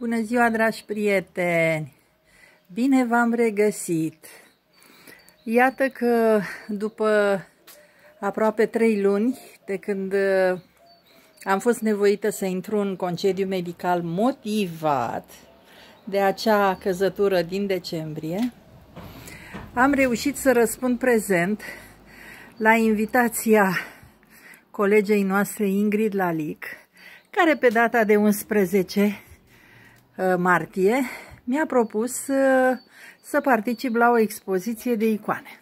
Bună ziua, dragi prieteni! Bine v-am regăsit! Iată că după aproape trei luni de când uh, am fost nevoită să intru în concediu medical motivat de acea căzătură din decembrie, am reușit să răspund prezent la invitația colegei noastre Ingrid Lalic, care pe data de 11 Ă, martie, mi-a propus ă, să particip la o expoziție de icoane.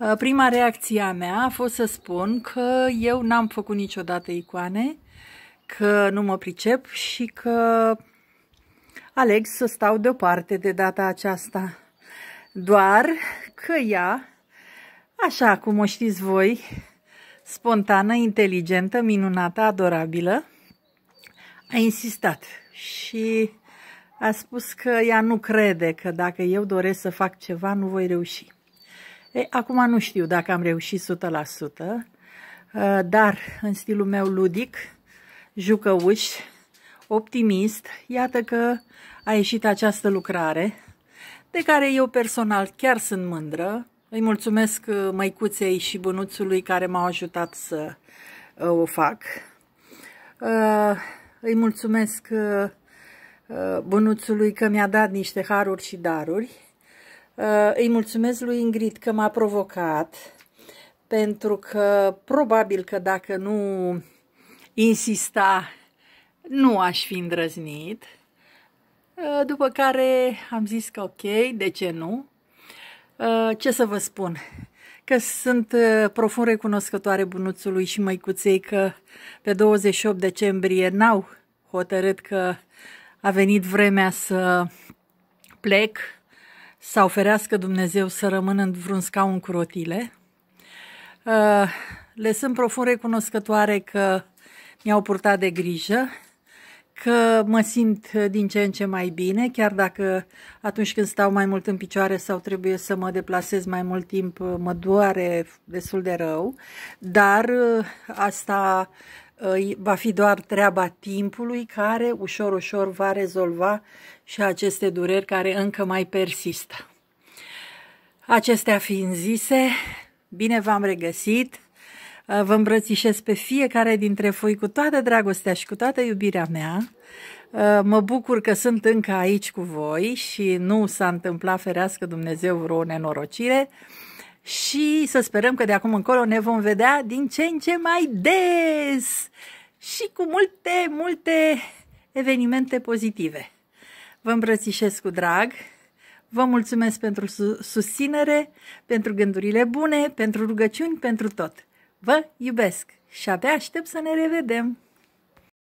Ă, prima reacție a mea a fost să spun că eu n-am făcut niciodată icoane, că nu mă pricep și că aleg să stau deoparte de data aceasta. Doar că ea, așa cum o știți voi, spontană, inteligentă, minunată, adorabilă, a insistat și a spus că ea nu crede că dacă eu doresc să fac ceva, nu voi reuși. E, acum nu știu dacă am reușit 100%, uh, dar în stilul meu ludic, jucăuș, optimist, iată că a ieșit această lucrare, de care eu personal chiar sunt mândră. Îi mulțumesc uh, măicuței și bănuțului care m-au ajutat să uh, o fac. Îi mulțumesc uh, uh, bunuțului că mi-a dat niște haruri și daruri. Uh, îi mulțumesc lui Ingrid că m-a provocat, pentru că probabil că dacă nu insista, nu aș fi îndrăznit. După care am zis că ok, de ce nu? Ce să vă spun? că sunt uh, profund recunoscătoare bunuțului și măicuței că pe 28 decembrie n-au hotărât că a venit vremea să plec sau ferească Dumnezeu să rămân în vreun scaun cu rotile. Uh, Le sunt profund recunoscătoare că mi-au purtat de grijă, că mă simt din ce în ce mai bine, chiar dacă atunci când stau mai mult în picioare sau trebuie să mă deplasez mai mult timp, mă doare destul de rău, dar uh, asta uh, va fi doar treaba timpului care ușor, ușor va rezolva și aceste dureri care încă mai persistă. Acestea fiind zise, bine v-am regăsit! Uh, vă îmbrățișez pe fiecare dintre voi cu toată dragostea și cu toată iubirea mea. Uh, mă bucur că sunt încă aici cu voi și nu s-a întâmplat ferească Dumnezeu vreo nenorocire și să sperăm că de acum încolo ne vom vedea din ce în ce mai des și cu multe, multe evenimente pozitive. Vă îmbrățișez cu drag, vă mulțumesc pentru susținere, pentru gândurile bune, pentru rugăciuni, pentru tot. Vă iubesc și abia aștept să ne revedem!